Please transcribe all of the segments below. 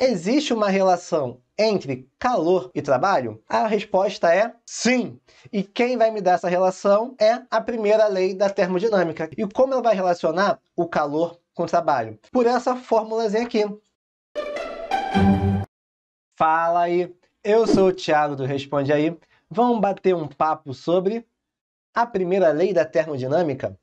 Existe uma relação entre calor e trabalho? A resposta é sim. E quem vai me dar essa relação é a primeira lei da termodinâmica. E como ela vai relacionar o calor com o trabalho? Por essa fórmulazinha aqui. Fala aí, eu sou o Thiago do Responde Aí. Vamos bater um papo sobre a primeira lei da termodinâmica?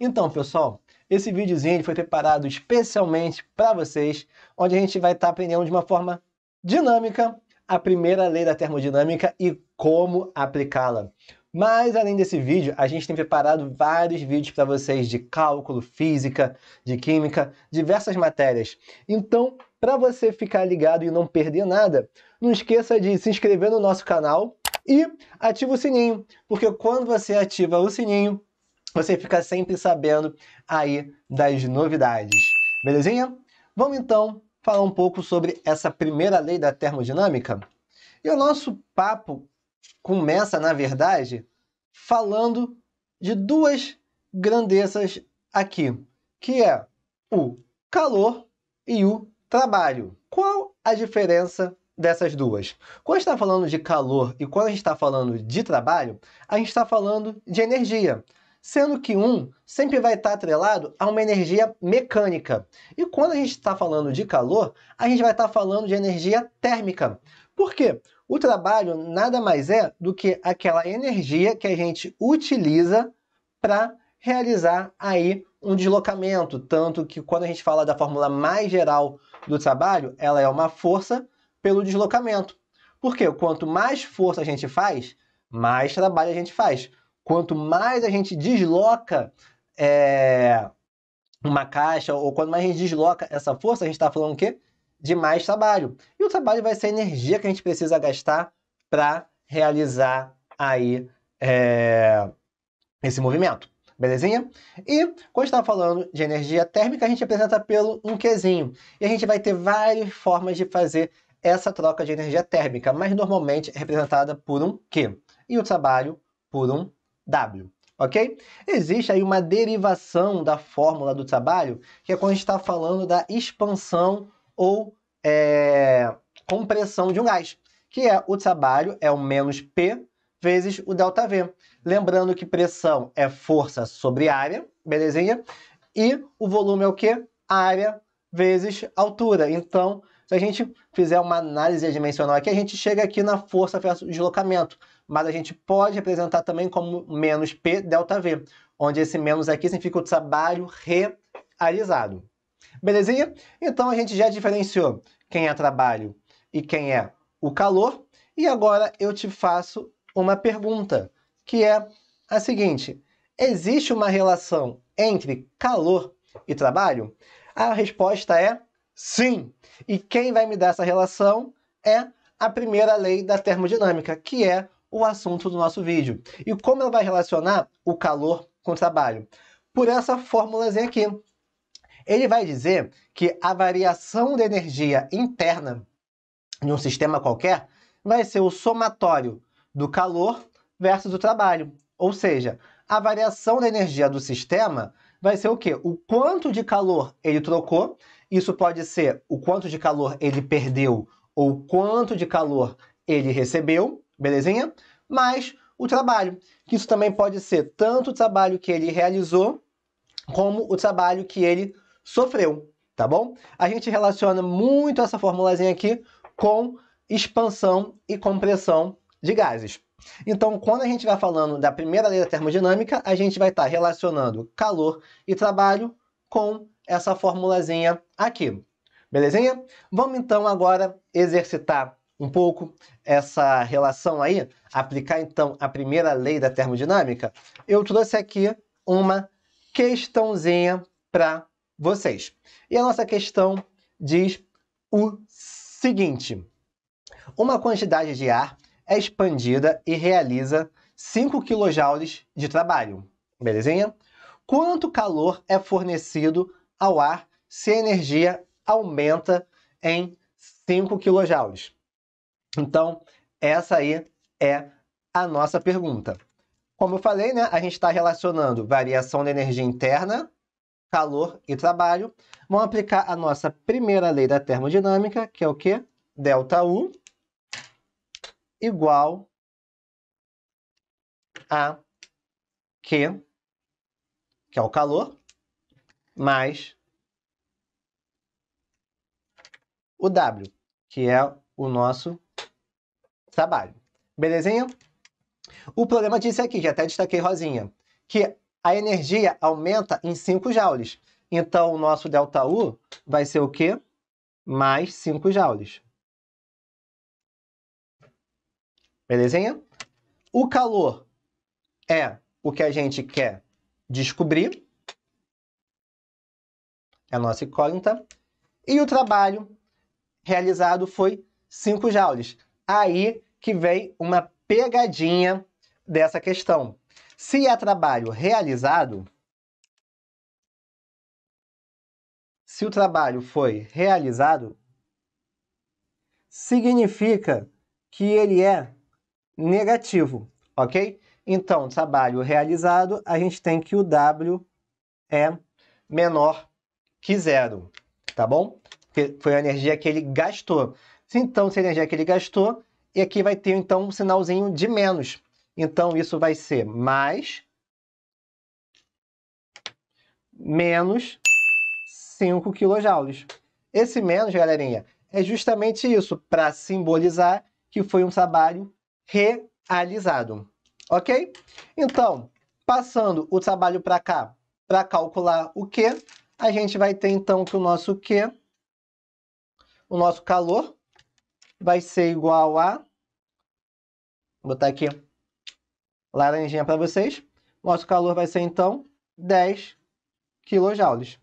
Então, pessoal, esse videozinho foi preparado especialmente para vocês, onde a gente vai estar tá aprendendo de uma forma dinâmica a primeira lei da termodinâmica e como aplicá-la. Mas além desse vídeo, a gente tem preparado vários vídeos para vocês de cálculo, física, de química, diversas matérias. Então, para você ficar ligado e não perder nada, não esqueça de se inscrever no nosso canal e ativa o sininho, porque quando você ativa o sininho, você fica sempre sabendo aí das novidades. Belezinha? Vamos então falar um pouco sobre essa primeira lei da termodinâmica. E o nosso papo começa, na verdade, falando de duas grandezas aqui, que é o calor e o trabalho. Qual a diferença dessas duas? Quando a gente está falando de calor e quando a gente está falando de trabalho, a gente está falando de energia sendo que um sempre vai estar atrelado a uma energia mecânica. E quando a gente está falando de calor, a gente vai estar tá falando de energia térmica. Por quê? O trabalho nada mais é do que aquela energia que a gente utiliza para realizar aí um deslocamento, tanto que quando a gente fala da fórmula mais geral do trabalho, ela é uma força pelo deslocamento. Porque quanto mais força a gente faz, mais trabalho a gente faz quanto mais a gente desloca é, uma caixa, ou quanto mais a gente desloca essa força, a gente está falando o quê? De mais trabalho. E o trabalho vai ser a energia que a gente precisa gastar para realizar aí é, esse movimento. Belezinha? E quando está falando de energia térmica, a gente apresenta pelo um Qzinho. E a gente vai ter várias formas de fazer essa troca de energia térmica, mas normalmente é representada por um Q. E o trabalho por um W, ok? Existe aí uma derivação da fórmula do trabalho, que é quando a gente está falando da expansão ou é, compressão de um gás, que é o trabalho é o menos P vezes o delta V. Lembrando que pressão é força sobre área, belezinha? E o volume é o que? Área vezes altura. Então, se a gente fizer uma análise dimensional aqui, a gente chega aqui na força versus deslocamento mas a gente pode representar também como menos P delta V, onde esse menos aqui significa o trabalho realizado. Belezinha? Então a gente já diferenciou quem é trabalho e quem é o calor. E agora eu te faço uma pergunta, que é a seguinte: existe uma relação entre calor e trabalho? A resposta é sim. E quem vai me dar essa relação é a primeira lei da termodinâmica, que é o assunto do nosso vídeo e como ela vai relacionar o calor com o trabalho. Por essa fórmulazinha aqui. Ele vai dizer que a variação de energia interna de um sistema qualquer vai ser o somatório do calor versus o trabalho. Ou seja, a variação da energia do sistema vai ser o quê? O quanto de calor ele trocou. Isso pode ser o quanto de calor ele perdeu ou o quanto de calor ele recebeu belezinha? Mas o trabalho, que isso também pode ser tanto o trabalho que ele realizou, como o trabalho que ele sofreu, tá bom? A gente relaciona muito essa formulazinha aqui com expansão e compressão de gases. Então, quando a gente vai falando da primeira lei da termodinâmica, a gente vai estar tá relacionando calor e trabalho com essa formulazinha aqui. Belezinha? Vamos então agora exercitar um pouco essa relação aí, aplicar então a primeira lei da termodinâmica, eu trouxe aqui uma questãozinha para vocês. E a nossa questão diz o seguinte: uma quantidade de ar é expandida e realiza 5 kJ de trabalho. Belezinha? Quanto calor é fornecido ao ar se a energia aumenta em 5 kJ? Então, essa aí é a nossa pergunta. Como eu falei, né, a gente está relacionando variação da energia interna, calor e trabalho. Vamos aplicar a nossa primeira lei da termodinâmica, que é o quê? Delta U igual a Q, que é o calor, mais o W, que é o nosso trabalho. Belezinha? O problema disso aqui, já até destaquei rosinha, que a energia aumenta em 5 joules. Então, o nosso delta U vai ser o quê? Mais 5 joules. Belezinha? O calor é o que a gente quer descobrir. É a nossa incógnita. E o trabalho realizado foi 5 joules. Aí que vem uma pegadinha dessa questão. Se é trabalho realizado, se o trabalho foi realizado, significa que ele é negativo, ok? Então, trabalho realizado, a gente tem que o W é menor que zero, tá bom? Porque foi a energia que ele gastou. Então, se a energia que ele gastou, e aqui vai ter então um sinalzinho de menos. Então, isso vai ser mais menos 5 kJ. Esse menos, galerinha, é justamente isso, para simbolizar que foi um trabalho realizado, ok? Então, passando o trabalho para cá, para calcular o Q, a gente vai ter então que o nosso Q, o nosso calor, vai ser igual a. Vou botar aqui laranjinha para vocês. Nosso calor vai ser então 10 kJ.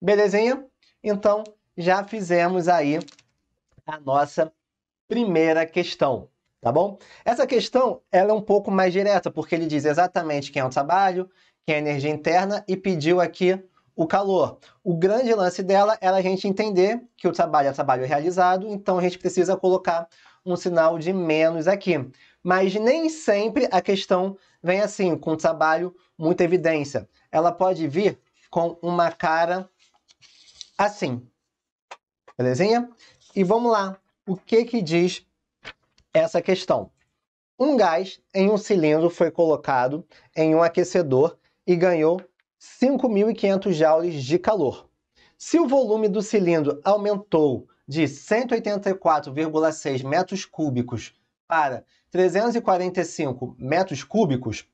Belezinha? Então já fizemos aí a nossa primeira questão, tá bom? Essa questão ela é um pouco mais direta, porque ele diz exatamente quem é o trabalho, quem é a energia interna e pediu aqui o calor. O grande lance dela era a gente entender que o trabalho é trabalho realizado, então a gente precisa colocar um sinal de menos aqui. Mas nem sempre a questão vem assim, com trabalho, muita evidência. Ela pode vir com uma cara assim. Belezinha? E vamos lá. O que que diz essa questão? Um gás em um cilindro foi colocado em um aquecedor e ganhou 5.500 joules de calor. Se o volume do cilindro aumentou de 184,6 metros cúbicos para 345 metros cúbicos,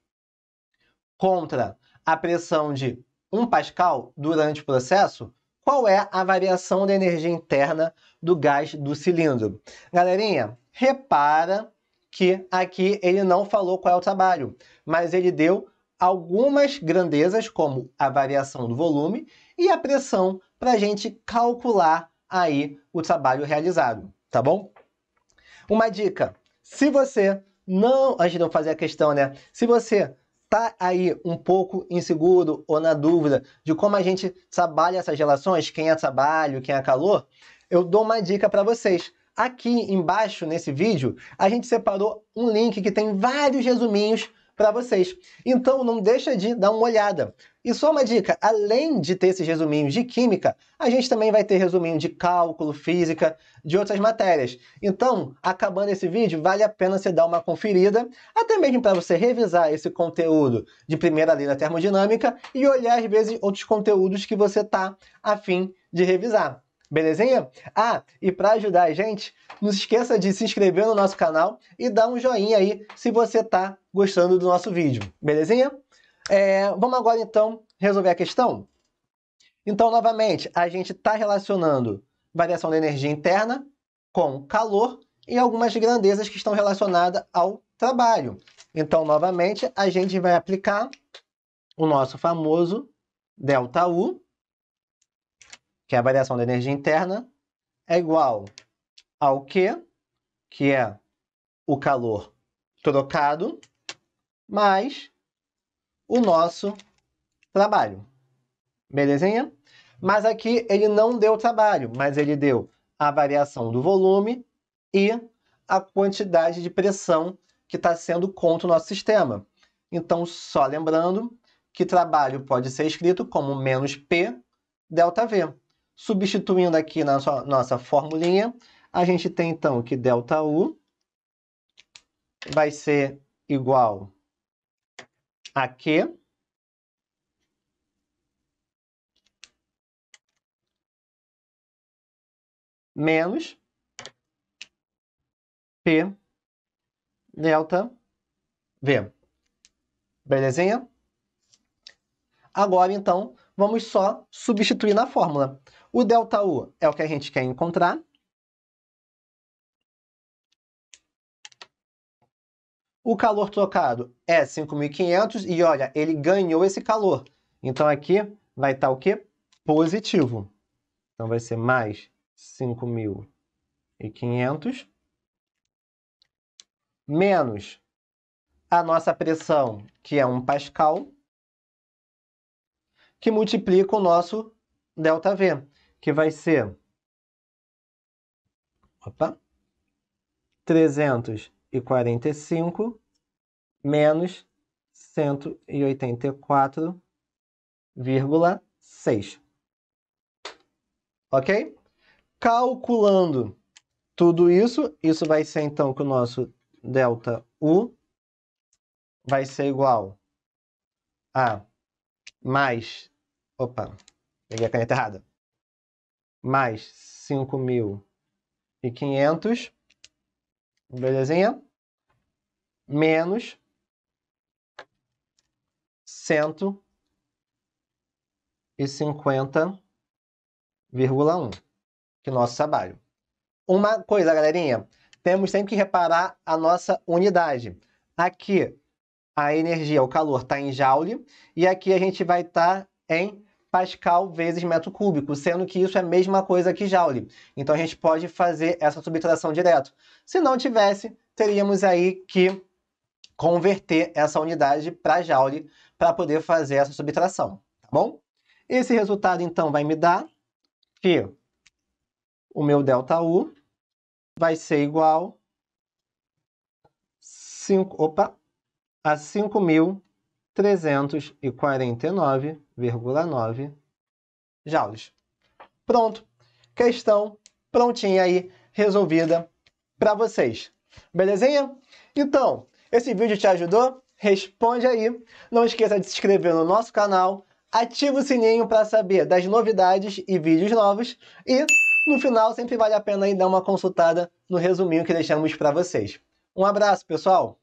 contra a pressão de 1 pascal durante o processo, qual é a variação da energia interna do gás do cilindro? Galerinha, repara que aqui ele não falou qual é o trabalho, mas ele deu algumas grandezas, como a variação do volume e a pressão, para a gente calcular aí o trabalho realizado, tá bom? Uma dica, se você não, antes de eu fazer a questão, né? Se você está aí um pouco inseguro ou na dúvida de como a gente trabalha essas relações, quem é trabalho, quem é calor, eu dou uma dica para vocês. Aqui embaixo nesse vídeo, a gente separou um link que tem vários resuminhos para vocês. Então não deixa de dar uma olhada. E só uma dica, além de ter esses resuminhos de química, a gente também vai ter resuminho de cálculo, física, de outras matérias. Então, acabando esse vídeo, vale a pena você dar uma conferida, até mesmo para você revisar esse conteúdo de primeira lei da termodinâmica e olhar às vezes outros conteúdos que você tá afim de revisar. Belezinha? Ah, e para ajudar a gente, não se esqueça de se inscrever no nosso canal e dar um joinha aí se você tá gostando do nosso vídeo. Belezinha? É, vamos agora então resolver a questão? Então, novamente, a gente está relacionando variação da energia interna com calor e algumas grandezas que estão relacionadas ao trabalho. Então, novamente, a gente vai aplicar o nosso famoso delta U que é a variação da energia interna, é igual ao Q, que é o calor trocado, mais o nosso trabalho. Belezinha? Mas aqui ele não deu trabalho, mas ele deu a variação do volume e a quantidade de pressão que está sendo contra o nosso sistema. Então, só lembrando que trabalho pode ser escrito como menos P delta V. Substituindo aqui na nossa, nossa formulinha, a gente tem então que ΔU vai ser igual a Q menos P delta V. Belezinha? Agora, então, vamos só substituir na fórmula. O delta U é o que a gente quer encontrar. O calor trocado é 5.500 e olha, ele ganhou esse calor. Então aqui vai estar tá o quê? Positivo. Então vai ser mais 5.500 menos a nossa pressão, que é 1 pascal, que multiplica o nosso ΔV que vai ser opa, 345 menos 184,6. Ok? Calculando tudo isso, isso vai ser então que o nosso delta U vai ser igual a mais. Opa, peguei a caneta errada mais 5.500, belezinha? Menos 150,1, que é o nosso trabalho. Uma coisa, galerinha, temos sempre que reparar a nossa unidade. Aqui, a energia, o calor, está em joule, e aqui a gente vai estar tá em pascal vezes metro cúbico, sendo que isso é a mesma coisa que joule. Então a gente pode fazer essa subtração direto. Se não tivesse, teríamos aí que converter essa unidade para joule para poder fazer essa subtração, tá bom? Esse resultado então vai me dar que o meu delta U vai ser igual 5, opa, a 5.000 349,9 joules. Pronto. Questão prontinha aí, resolvida para vocês. Belezinha? Então, esse vídeo te ajudou? Responde aí. Não esqueça de se inscrever no nosso canal, ativa o sininho para saber das novidades e vídeos novos e no final sempre vale a pena aí dar uma consultada no resuminho que deixamos para vocês. Um abraço, pessoal.